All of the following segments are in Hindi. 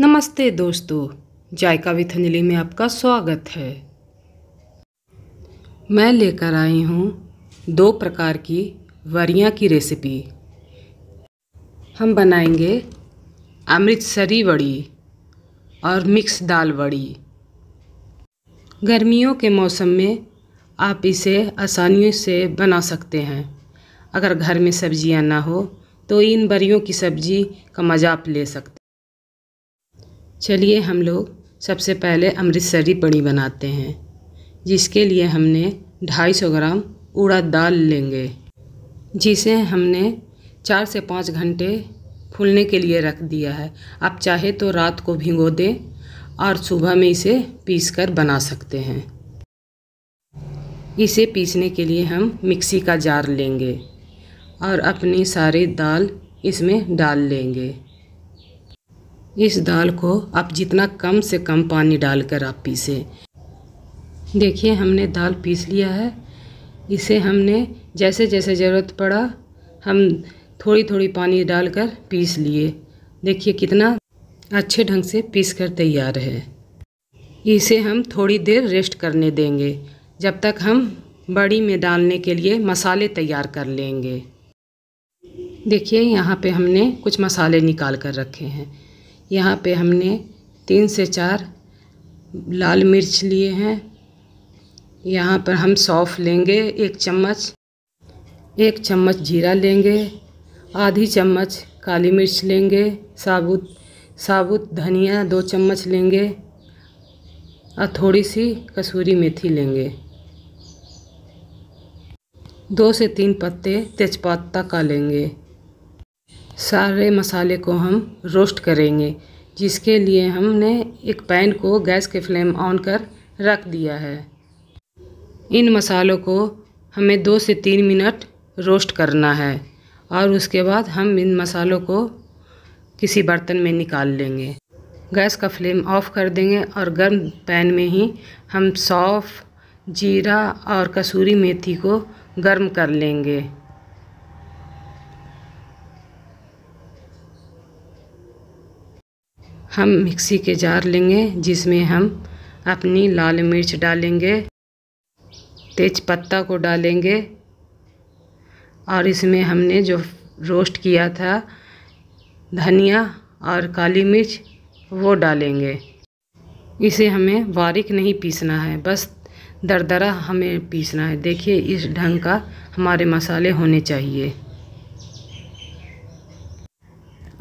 नमस्ते दोस्तों जायका विथ अंजलि में आपका स्वागत है मैं लेकर आई हूँ दो प्रकार की वरिया की रेसिपी हम बनाएंगे अमृतसरी वड़ी और मिक्स दाल वड़ी गर्मियों के मौसम में आप इसे आसानी से बना सकते हैं अगर घर में सब्जियां ना हो तो इन बरियों की सब्ज़ी का मज़ा आप ले सकते चलिए हम लोग सबसे पहले अमृतसरी पड़ी बनाते हैं जिसके लिए हमने 250 ग्राम उड़ा दाल लेंगे जिसे हमने चार से पाँच घंटे फूलने के लिए रख दिया है आप चाहे तो रात को भिगो दें और सुबह में इसे पीस कर बना सकते हैं इसे पीसने के लिए हम मिक्सी का जार लेंगे और अपनी सारी दाल इसमें डाल लेंगे इस दाल को आप जितना कम से कम पानी डालकर आप पीसें देखिए हमने दाल पीस लिया है इसे हमने जैसे जैसे ज़रूरत पड़ा हम थोड़ी थोड़ी पानी डालकर पीस लिए देखिए कितना अच्छे ढंग से पीस कर तैयार है इसे हम थोड़ी देर रेस्ट करने देंगे जब तक हम बड़ी में डालने के लिए मसाले तैयार कर लेंगे देखिए यहाँ पे हमने कुछ मसाले निकाल कर रखे हैं यहाँ पे हमने तीन से चार लाल मिर्च लिए हैं यहाँ पर हम सौफ़ लेंगे एक चम्मच एक चम्मच जीरा लेंगे आधी चम्मच काली मिर्च लेंगे साबुत साबुत धनिया दो चम्मच लेंगे और थोड़ी सी कसूरी मेथी लेंगे दो से तीन पत्ते तेज़पत्ता का लेंगे सारे मसाले को हम रोस्ट करेंगे जिसके लिए हमने एक पैन को गैस के फ्लेम ऑन कर रख दिया है इन मसालों को हमें दो से तीन मिनट रोस्ट करना है और उसके बाद हम इन मसालों को किसी बर्तन में निकाल लेंगे गैस का फ्लेम ऑफ़ कर देंगे और गर्म पैन में ही हम सौफ़ जीरा और कसूरी मेथी को गर्म कर लेंगे हम मिक्सी के जार लेंगे जिसमें हम अपनी लाल मिर्च डालेंगे तेज पत्ता को डालेंगे और इसमें हमने जो रोस्ट किया था धनिया और काली मिर्च वो डालेंगे इसे हमें बारीक नहीं पीसना है बस दरदरा हमें पीसना है देखिए इस ढंग का हमारे मसाले होने चाहिए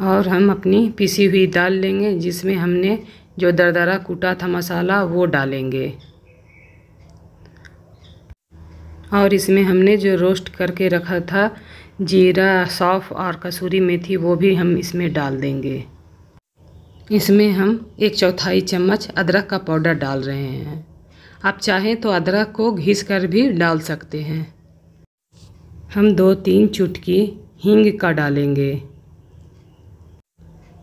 और हम अपनी पिसी हुई दाल लेंगे जिसमें हमने जो दरदरा कूटा था मसाला वो डालेंगे और इसमें हमने जो रोस्ट करके रखा था जीरा सौफ और कसूरी मेथी वो भी हम इसमें डाल देंगे इसमें हम एक चौथाई चम्मच अदरक का पाउडर डाल रहे हैं आप चाहें तो अदरक को घिस कर भी डाल सकते हैं हम दो तीन चुटकी हींग का डालेंगे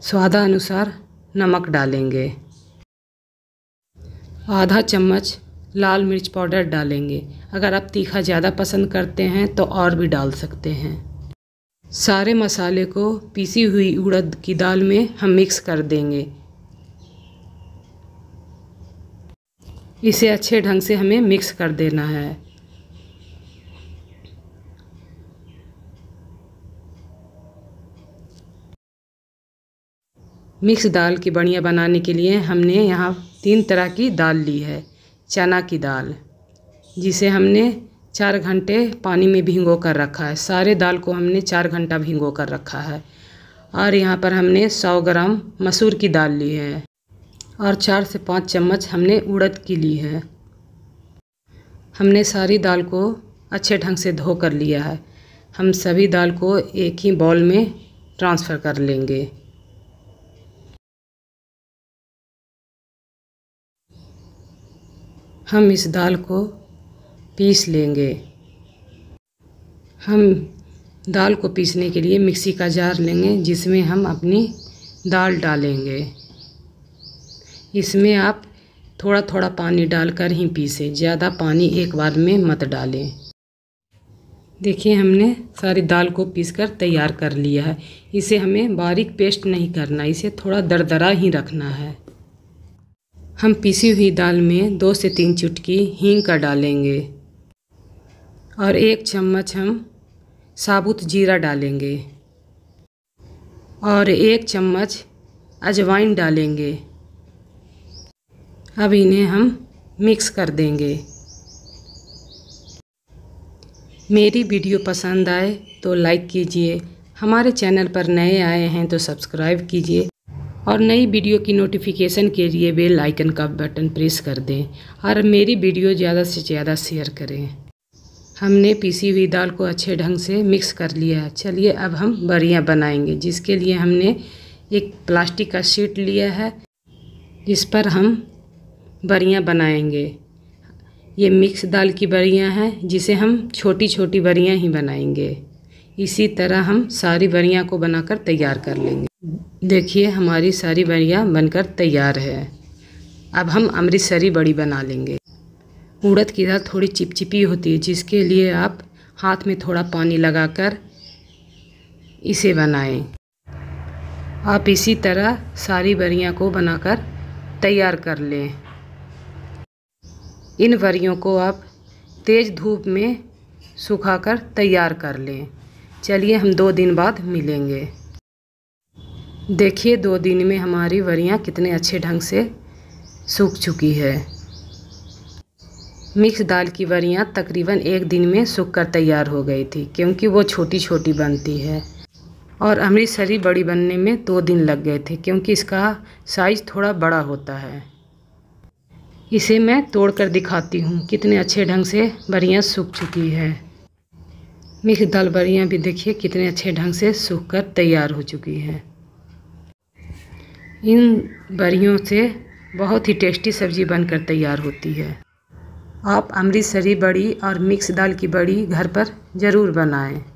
स्वादानुसार नमक डालेंगे आधा चम्मच लाल मिर्च पाउडर डालेंगे अगर आप तीखा ज़्यादा पसंद करते हैं तो और भी डाल सकते हैं सारे मसाले को पीसी हुई उड़द की दाल में हम मिक्स कर देंगे इसे अच्छे ढंग से हमें मिक्स कर देना है मिक्स दाल की बढ़िया बनाने के लिए हमने यहाँ तीन तरह की दाल ली है चना की दाल जिसे हमने चार घंटे पानी में भिंगो कर रखा है सारे दाल को हमने चार घंटा भिंगो कर रखा है और यहाँ पर हमने सौ ग्राम मसूर की दाल ली है और चार से पाँच चम्मच हमने उड़द की ली है हमने सारी दाल को अच्छे ढंग से धो कर लिया है हम सभी दाल को एक ही बॉल में ट्रांसफ़र कर लेंगे हम इस दाल को पीस लेंगे हम दाल को पीसने के लिए मिक्सी का जार लेंगे जिसमें हम अपनी दाल डालेंगे इसमें आप थोड़ा थोड़ा पानी डालकर ही पीसें ज़्यादा पानी एक बार में मत डालें देखिए हमने सारी दाल को पीसकर तैयार कर लिया है इसे हमें बारीक पेस्ट नहीं करना इसे थोड़ा दरदरा ही रखना है हम पिसी हुई दाल में दो से तीन चुटकी हींग का डालेंगे और एक चम्मच हम साबुत जीरा डालेंगे और एक चम्मच अजवाइन डालेंगे अब इन्हें हम मिक्स कर देंगे मेरी वीडियो पसंद आए तो लाइक कीजिए हमारे चैनल पर नए आए हैं तो सब्सक्राइब कीजिए और नई वीडियो की नोटिफिकेशन के लिए बेल आइकन का बटन प्रेस कर दें और मेरी वीडियो ज़्यादा से ज़्यादा शेयर करें हमने पीसी हुई दाल को अच्छे ढंग से मिक्स कर लिया है चलिए अब हम बढ़िया बनाएंगे जिसके लिए हमने एक प्लास्टिक का शीट लिया है जिस पर हम बढ़िया बनाएंगे ये मिक्स दाल की बढ़िया हैं जिसे हम छोटी छोटी बढ़िया ही बनाएंगे इसी तरह हम सारी बढ़िया को बनाकर तैयार कर लेंगे देखिए हमारी सारी बड़ियाँ बनकर तैयार है अब हम अमृतसरी बड़ी बना लेंगे उड़द की दाल थोड़ी चिपचिपी होती है जिसके लिए आप हाथ में थोड़ा पानी लगाकर इसे बनाएं आप इसी तरह सारी बरियाँ को बनाकर तैयार कर लें इन बरियों को आप तेज़ धूप में सुखाकर तैयार कर लें चलिए हम दो दिन बाद मिलेंगे देखिए दो दिन में हमारी वरियाँ कितने अच्छे ढंग से सूख चुकी है मिक्स दाल की वरियाँ तकरीबन एक दिन में सूख कर तैयार हो गई थी क्योंकि वो छोटी छोटी बनती है और अमृतसरी बड़ी बनने में दो दिन लग गए थे क्योंकि इसका साइज़ थोड़ा बड़ा होता है इसे मैं तोड़ कर दिखाती हूँ कितने अच्छे ढंग से बरियाँ सूख चुकी है मिक्स दाल बरियाँ भी देखिए कितने अच्छे ढंग से सूख कर तैयार हो चुकी हैं इन बरियों से बहुत ही टेस्टी सब्ज़ी बनकर तैयार होती है आप अमृतसरी बड़ी और मिक्स दाल की बड़ी घर पर ज़रूर बनाएं